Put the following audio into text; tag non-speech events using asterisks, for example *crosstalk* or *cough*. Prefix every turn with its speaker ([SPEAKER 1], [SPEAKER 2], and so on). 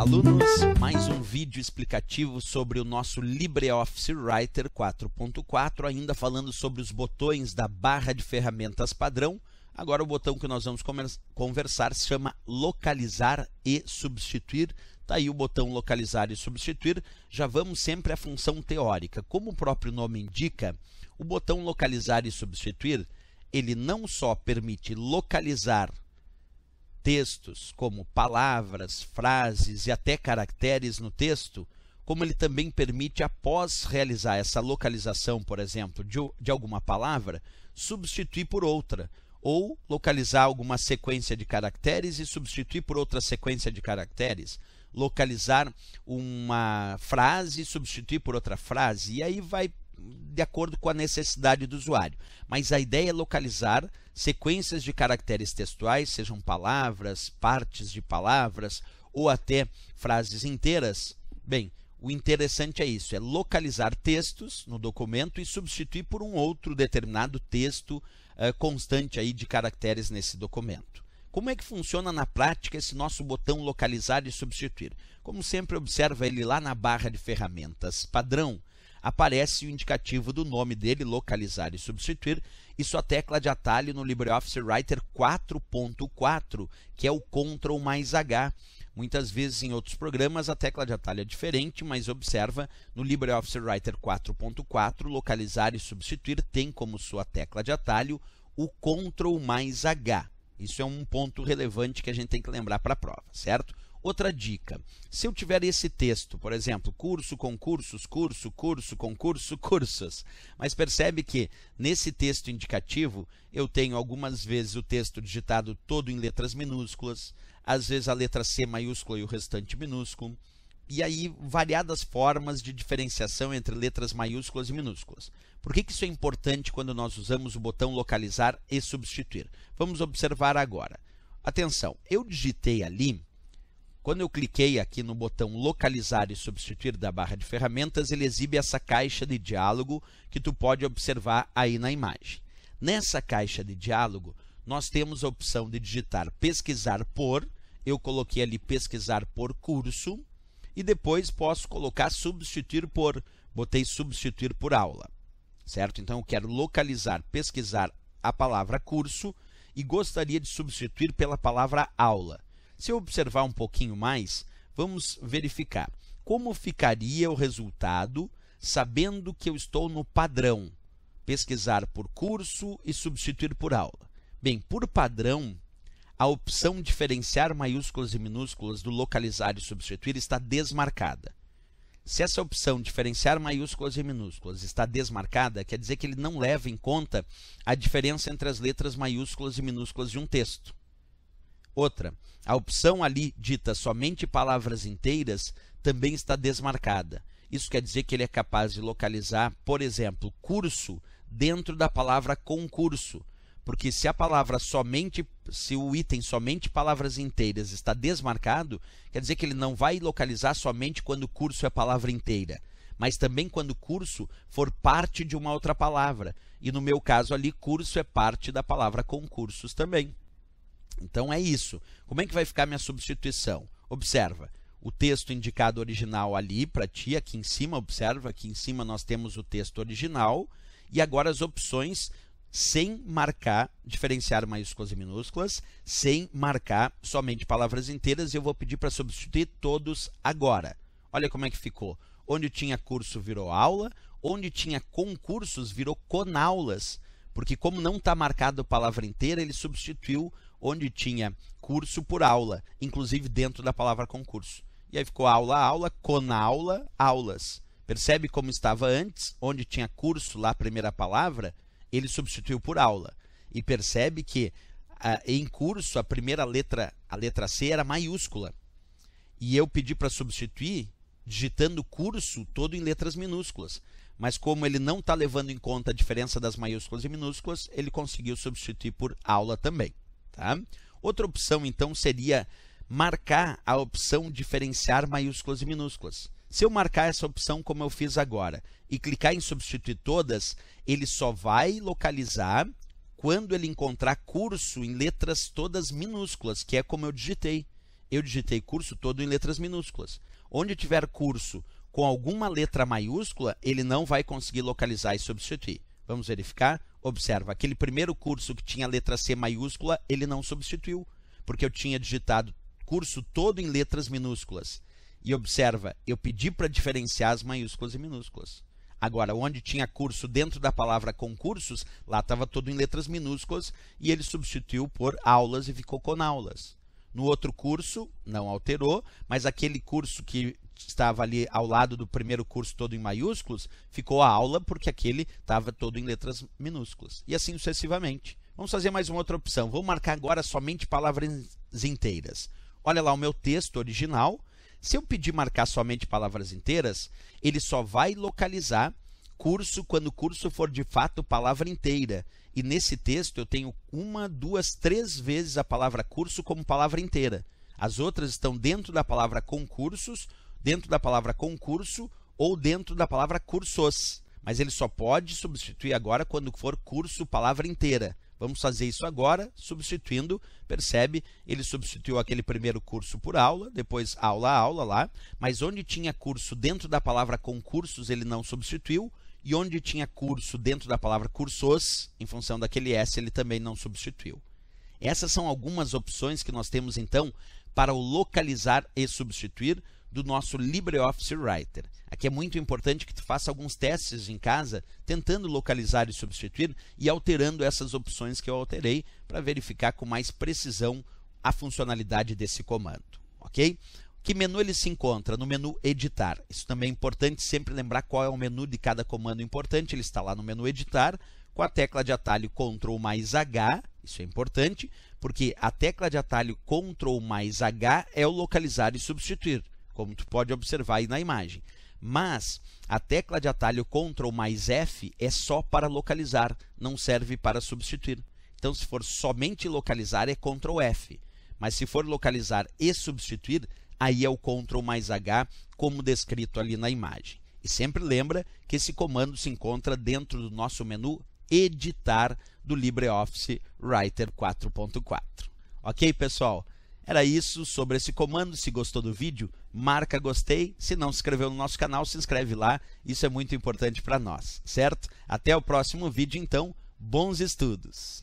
[SPEAKER 1] alunos! Mais um vídeo explicativo sobre o nosso LibreOffice Writer 4.4, ainda falando sobre os botões da barra de ferramentas padrão. Agora o botão que nós vamos conversar se chama localizar e substituir. Está aí o botão localizar e substituir. Já vamos sempre à função teórica. Como o próprio nome indica, o botão localizar e substituir, ele não só permite localizar textos, como palavras, frases e até caracteres no texto, como ele também permite, após realizar essa localização, por exemplo, de, de alguma palavra, substituir por outra, ou localizar alguma sequência de caracteres e substituir por outra sequência de caracteres, localizar uma frase e substituir por outra frase, e aí vai de acordo com a necessidade do usuário. Mas a ideia é localizar sequências de caracteres textuais, sejam palavras, partes de palavras ou até frases inteiras. Bem, o interessante é isso, é localizar textos no documento e substituir por um outro determinado texto eh, constante aí de caracteres nesse documento. Como é que funciona na prática esse nosso botão localizar e substituir? Como sempre, observa ele lá na barra de ferramentas padrão, aparece o indicativo do nome dele, localizar e substituir, e sua tecla de atalho no LibreOffice Writer 4.4, que é o Ctrl mais H. Muitas vezes em outros programas a tecla de atalho é diferente, mas observa no LibreOffice Writer 4.4, localizar e substituir tem como sua tecla de atalho o Ctrl mais H. Isso é um ponto relevante que a gente tem que lembrar para a prova, certo? Outra dica: se eu tiver esse texto, por exemplo, curso, concursos, curso, curso, concurso, *laughs* cursos, mas percebe que nesse texto indicativo eu tenho algumas vezes o texto digitado todo em letras minúsculas, às vezes a letra C maiúscula e o restante minúsculo, e aí variadas formas de diferenciação entre letras maiúsculas e minúsculas. Por que, que isso é importante quando nós usamos o botão localizar e substituir? Vamos observar agora. Atenção, eu digitei ali quando eu cliquei aqui no botão localizar e substituir da barra de ferramentas, ele exibe essa caixa de diálogo que tu pode observar aí na imagem. Nessa caixa de diálogo, nós temos a opção de digitar pesquisar por, eu coloquei ali pesquisar por curso, e depois posso colocar substituir por, botei substituir por aula. Certo? Então eu quero localizar, pesquisar a palavra curso e gostaria de substituir pela palavra aula. Se eu observar um pouquinho mais, vamos verificar como ficaria o resultado sabendo que eu estou no padrão, pesquisar por curso e substituir por aula. Bem, por padrão, a opção diferenciar maiúsculas e minúsculas do localizar e substituir está desmarcada. Se essa opção diferenciar maiúsculas e minúsculas está desmarcada, quer dizer que ele não leva em conta a diferença entre as letras maiúsculas e minúsculas de um texto. Outra, a opção ali dita somente palavras inteiras também está desmarcada. Isso quer dizer que ele é capaz de localizar, por exemplo, curso dentro da palavra concurso. Porque se a palavra somente, se o item somente palavras inteiras está desmarcado, quer dizer que ele não vai localizar somente quando curso é palavra inteira, mas também quando curso for parte de uma outra palavra. E no meu caso ali, curso é parte da palavra concursos também. Então é isso. Como é que vai ficar minha substituição? Observa o texto indicado original ali para ti, aqui em cima, observa, aqui em cima nós temos o texto original e agora as opções sem marcar, diferenciar maiúsculas e minúsculas, sem marcar somente palavras inteiras e eu vou pedir para substituir todos agora. Olha como é que ficou. Onde tinha curso virou aula, onde tinha concursos virou conaulas, porque como não está marcado palavra inteira, ele substituiu onde tinha curso por aula, inclusive dentro da palavra concurso. E aí ficou aula, aula, conaula, aulas. Percebe como estava antes, onde tinha curso lá, a primeira palavra, ele substituiu por aula. E percebe que ah, em curso a primeira letra, a letra C era maiúscula. E eu pedi para substituir digitando curso todo em letras minúsculas. Mas como ele não está levando em conta a diferença das maiúsculas e minúsculas, ele conseguiu substituir por aula também. Tá? Outra opção, então, seria marcar a opção diferenciar maiúsculas e minúsculas. Se eu marcar essa opção como eu fiz agora e clicar em substituir todas, ele só vai localizar quando ele encontrar curso em letras todas minúsculas, que é como eu digitei. Eu digitei curso todo em letras minúsculas. Onde tiver curso com alguma letra maiúscula, ele não vai conseguir localizar e substituir. Vamos verificar? Observa, aquele primeiro curso que tinha letra C maiúscula, ele não substituiu, porque eu tinha digitado curso todo em letras minúsculas. E observa, eu pedi para diferenciar as maiúsculas e minúsculas. Agora, onde tinha curso dentro da palavra concursos, lá estava todo em letras minúsculas e ele substituiu por aulas e ficou com aulas. No outro curso, não alterou, mas aquele curso que estava ali ao lado do primeiro curso todo em maiúsculos, ficou a aula porque aquele estava todo em letras minúsculas. E assim sucessivamente. Vamos fazer mais uma outra opção. Vou marcar agora somente palavras inteiras. Olha lá o meu texto original. Se eu pedir marcar somente palavras inteiras, ele só vai localizar curso quando o curso for de fato palavra inteira. E nesse texto eu tenho uma, duas, três vezes a palavra curso como palavra inteira. As outras estão dentro da palavra concursos dentro da palavra concurso ou dentro da palavra cursos. Mas ele só pode substituir agora quando for curso palavra inteira. Vamos fazer isso agora, substituindo, percebe? Ele substituiu aquele primeiro curso por aula, depois aula, aula lá, mas onde tinha curso dentro da palavra concursos, ele não substituiu, e onde tinha curso dentro da palavra cursos, em função daquele S, ele também não substituiu. Essas são algumas opções que nós temos então para o localizar e substituir do nosso LibreOffice Writer. Aqui é muito importante que tu faça alguns testes em casa, tentando localizar e substituir e alterando essas opções que eu alterei para verificar com mais precisão a funcionalidade desse comando, ok? Que menu ele se encontra? No menu editar. Isso também é importante sempre lembrar qual é o menu de cada comando importante. Ele está lá no menu editar com a tecla de atalho Ctrl mais H. Isso é importante porque a tecla de atalho Ctrl mais H é o localizar e substituir como tu pode observar aí na imagem. Mas a tecla de atalho Ctrl mais F é só para localizar, não serve para substituir. Então, se for somente localizar, é Ctrl F. Mas se for localizar e substituir, aí é o Ctrl mais H, como descrito ali na imagem. E sempre lembra que esse comando se encontra dentro do nosso menu Editar do LibreOffice Writer 4.4. Ok, pessoal? Era isso sobre esse comando. Se gostou do vídeo, marca gostei. Se não se inscreveu no nosso canal, se inscreve lá. Isso é muito importante para nós, certo? Até o próximo vídeo, então. Bons estudos!